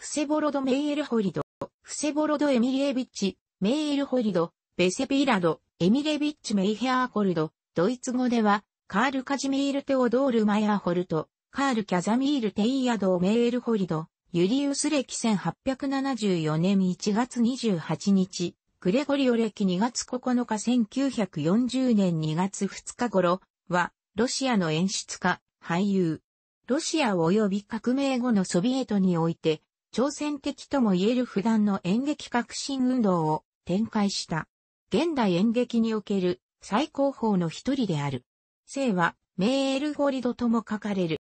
フセボロド・メイエルホリド、フセボロド・エミリエビッチ、メイエルホリド、ベセピーラド、エミレビッチ・メイヘアーコルド、ドイツ語では、カール・カジミール・テオドール・マヤーホルト、カール・キャザミール・テイヤド・メイエルホリド、ユリウス歴1874年1月28日、グレゴリオ歴2月9日1940年2月2日頃は、ロシアの演出家、俳優。ロシア及び革命後のソビエトにおいて、挑戦的とも言える普段の演劇革新運動を展開した。現代演劇における最高峰の一人である。生は、メールゴリドとも書かれる。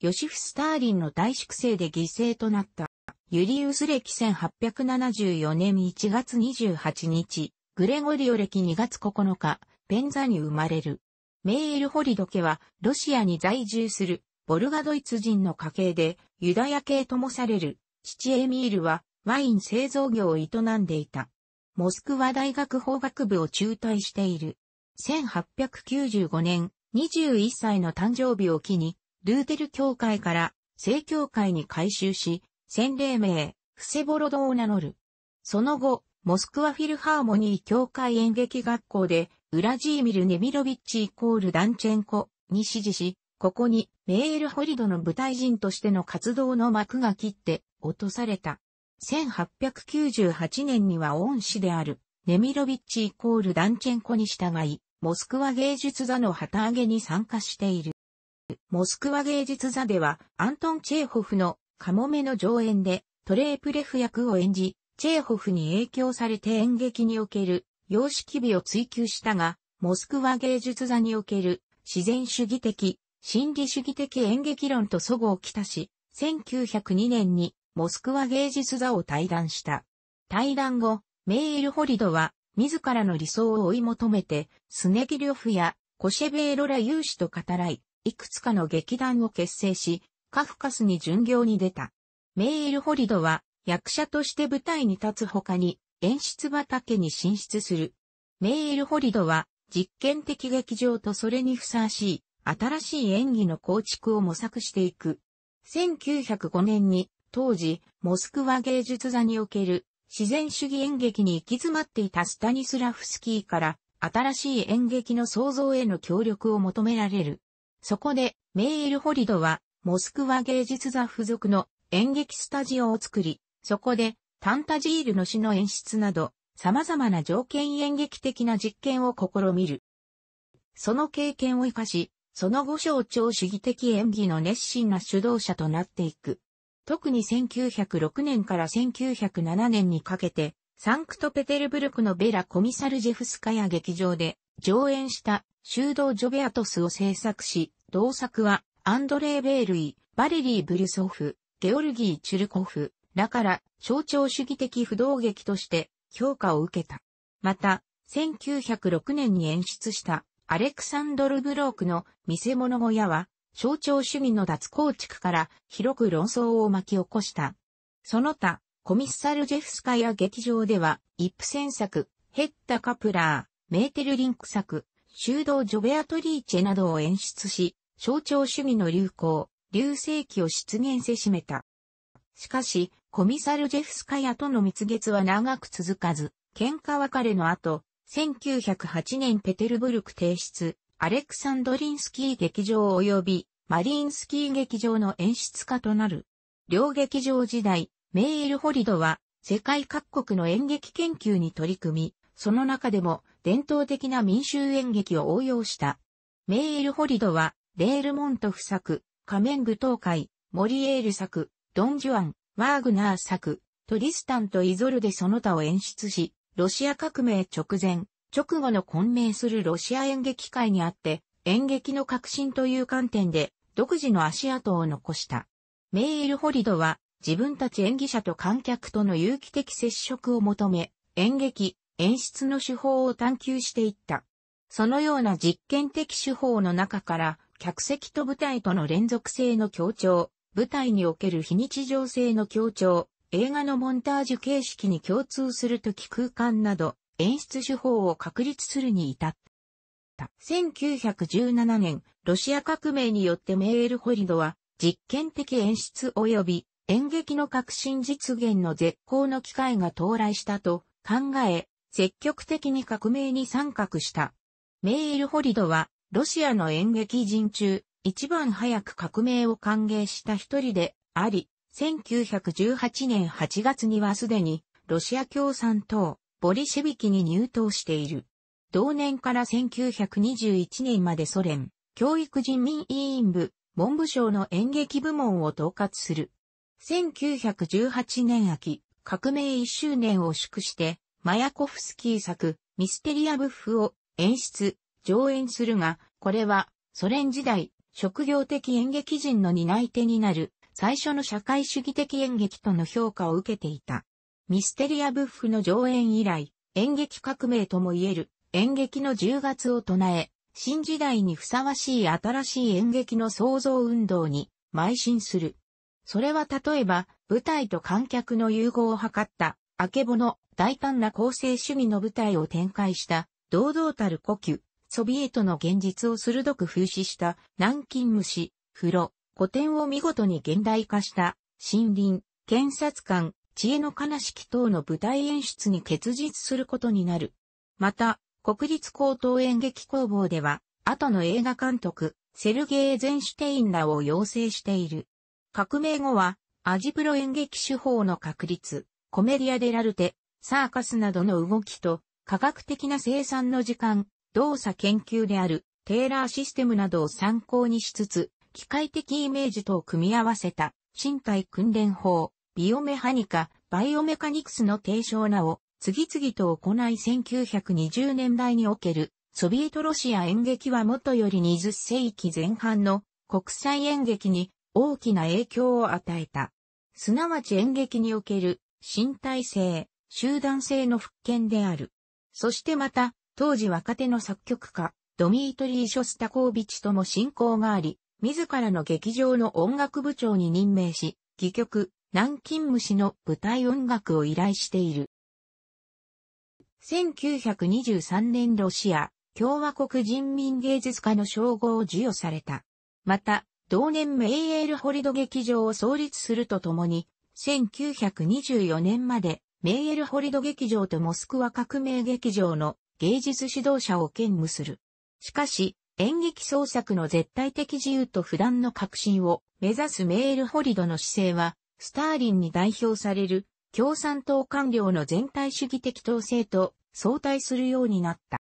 ヨシフ・スターリンの大粛清で犠牲となった。ユリウス歴1874年1月28日、グレゴリオ歴2月9日、ペンザに生まれる。メーエルホリド家は、ロシアに在住するボルガドイツ人の家系で、ユダヤ系ともされる、父エミールは、ワイン製造業を営んでいた。モスクワ大学法学部を中退している。1895年、21歳の誕生日を機に、ルーテル教会から正教会に改修し、洗礼名、フセボロドを名乗る。その後、モスクワフィルハーモニー教会演劇学校で、ウラジーミル・ネミロビッチイコール・ダンチェンコに指示し、ここにメールホリドの舞台人としての活動の幕が切って落とされた。1898年には恩師であるネミロビッチイコールダンチェンコに従い、モスクワ芸術座の旗揚げに参加している。モスクワ芸術座ではアントン・チェーホフのカモメの上演でトレープレフ役を演じ、チェーホフに影響されて演劇における様式美を追求したが、モスクワ芸術座における自然主義的心理主義的演劇論と祖語をきたし、1902年にモスクワ芸術座を退団した。退団後、メール・ホリドは自らの理想を追い求めて、スネギリョフやコシェベーロラ有志と語らい、いくつかの劇団を結成し、カフカスに巡業に出た。メール・ホリドは役者として舞台に立つ他に演出畑に進出する。メール・ホリドは実験的劇場とそれにふさわしい新しい演技の構築を模索していく。1905年に、当時、モスクワ芸術座における自然主義演劇に行き詰まっていたスタニスラフスキーから新しい演劇の創造への協力を求められる。そこで、メールホリドは、モスクワ芸術座付属の演劇スタジオを作り、そこで、タンタジールの詩の演出など、様々な条件演劇的な実験を試みる。その経験を活かし、その後象徴主義的演技の熱心な主導者となっていく。特に1906年から1907年にかけて、サンクトペテルブルクのベラ・コミサルジェフスカヤ劇場で上演した修道ジョベアトスを制作し、同作はアンドレー・ベールイ、バレリー・ブリュソフ、ゲオルギー・チュルコフらから象徴主義的不動劇として評価を受けた。また、1906年に演出したアレクサンドル・ブロークの見せ物小屋は、象徴主義の脱構築から広く論争を巻き起こした。その他、コミッサルジェフスカヤ劇場では、イップセン作、ヘッタ・カプラー、メーテル・リンク作、修道ジョベアトリーチェなどを演出し、象徴主義の流行、流星期を出現せしめた。しかし、コミサルジェフスカヤとの蜜月は長く続かず、喧嘩別れの後、1908年ペテルブルク提出、アレクサンドリンスキー劇場及びマリンスキー劇場の演出家となる。両劇場時代、メエル・ホリドは世界各国の演劇研究に取り組み、その中でも伝統的な民衆演劇を応用した。メエル・ホリドは、レールモントフ作、仮面舞踏会、モリエール作、ドン・ジュアン、ワーグナー作、トリスタンとイゾルでその他を演出し、ロシア革命直前、直後の混迷するロシア演劇界にあって、演劇の革新という観点で、独自の足跡を残した。メイル・ホリドは、自分たち演技者と観客との有機的接触を求め、演劇、演出の手法を探求していった。そのような実験的手法の中から、客席と舞台との連続性の強調、舞台における非日常性の強調、映画のモンタージュ形式に共通する時空間など演出手法を確立するに至った。1917年、ロシア革命によってメールホリドは実験的演出及び演劇の革新実現の絶好の機会が到来したと考え、積極的に革命に参画した。メールホリドはロシアの演劇人中、一番早く革命を歓迎した一人であり、1918年8月にはすでにロシア共産党、ボリシェビキに入党している。同年から1921年までソ連、教育人民委員部、文部省の演劇部門を統括する。1918年秋、革命1周年を祝して、マヤコフスキー作、ミステリアブッフを演出、上演するが、これは、ソ連時代、職業的演劇人の担い手になる、最初の社会主義的演劇との評価を受けていた。ミステリアブッフの上演以来、演劇革命とも言える演劇の10月を唱え、新時代にふさわしい新しい演劇の創造運動に邁進する。それは例えば、舞台と観客の融合を図った、あけぼの大胆な構成主義の舞台を展開した、堂々たる呼吸、ソビエトの現実を鋭く風刺した、南京虫、風呂、古典を見事に現代化した森林、検察官、知恵の悲しき等の舞台演出に結実することになる。また、国立高等演劇工房では、後の映画監督、セルゲー・ゼンシュテインらを養成している。革命後は、アジプロ演劇手法の確立、コメディア・デラルテ、サーカスなどの動きと、科学的な生産の時間、動作研究である、テーラーシステムなどを参考にしつつ、機械的イメージと組み合わせた身体訓練法、ビオメハニカ、バイオメカニクスの提唱なを次々と行い1920年代におけるソビエトロシア演劇はもとより20世紀前半の国際演劇に大きな影響を与えた。すなわち演劇における身体性、集団性の復権である。そしてまた、当時若手の作曲家、ドミートリー・ショスタコービチとも親交があり、自らの劇場の音楽部長に任命し、戯曲、南京虫の舞台音楽を依頼している。1923年ロシア、共和国人民芸術家の称号を授与された。また、同年メイエールホリド劇場を創立するとともに、1924年までメイエルホリド劇場とモスクワ革命劇場の芸術指導者を兼務する。しかし、演劇創作の絶対的自由と不断の革新を目指すメールホリドの姿勢は、スターリンに代表される共産党官僚の全体主義的統制と相対するようになった。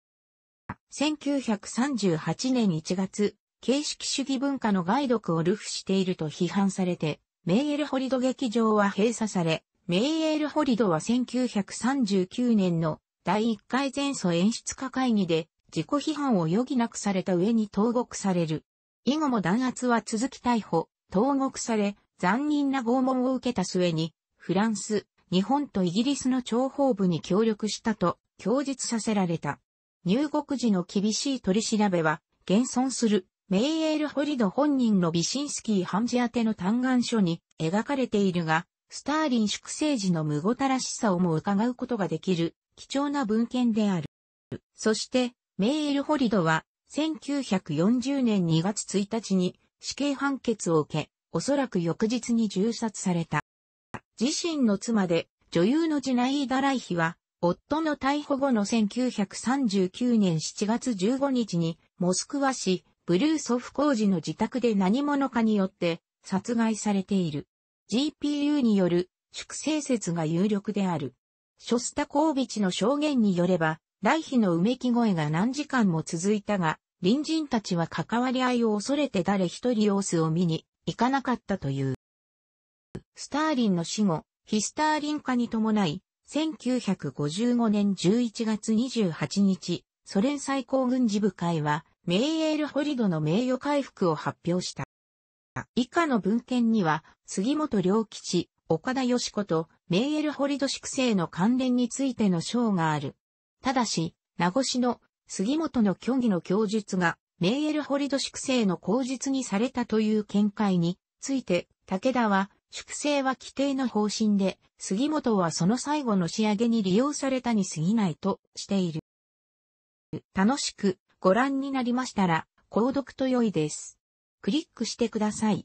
1938年1月、形式主義文化の外読を流布していると批判されて、メイエルホリド劇場は閉鎖され、メイエルホリドは1939年の第1回前祖演出家会議で自己批判を余儀なくされた上に投獄される。以後も弾圧は続き逮捕、投獄され、残忍な拷問を受けた末に、フランス、日本とイギリスの諜報部に協力したと供述させられた。入国時の厳しい取り調べは、現存するメイエール・ホリド本人のビシンスキー判事宛ての嘆願書に描かれているが、スターリン粛清時の無ごたらしさをも伺うことができる貴重な文献である。そして、メーエル・ホリドは、1940年2月1日に死刑判決を受け、おそらく翌日に銃殺された。自身の妻で、女優のジナイーダ・ライヒは、夫の逮捕後の1939年7月15日に、モスクワ市、ブルーソフ工事の自宅で何者かによって殺害されている。GPU による粛清説が有力である。ショスタコービチの証言によれば、来避のうめき声が何時間も続いたが、隣人たちは関わり合いを恐れて誰一人様子を見に行かなかったという。スターリンの死後、ヒスターリン化に伴い、1955年11月28日、ソ連最高軍事部会は、メイエール・ホリドの名誉回復を発表した。以下の文献には、杉本良吉、岡田義子とメイエル・ホリド粛清の関連についての章がある。ただし、名護市の杉本の虚偽の供述が、メイエルホリド粛清の口実にされたという見解について、武田は、粛清は規定の方針で、杉本はその最後の仕上げに利用されたに過ぎないとしている。楽しくご覧になりましたら、購読と良いです。クリックしてください。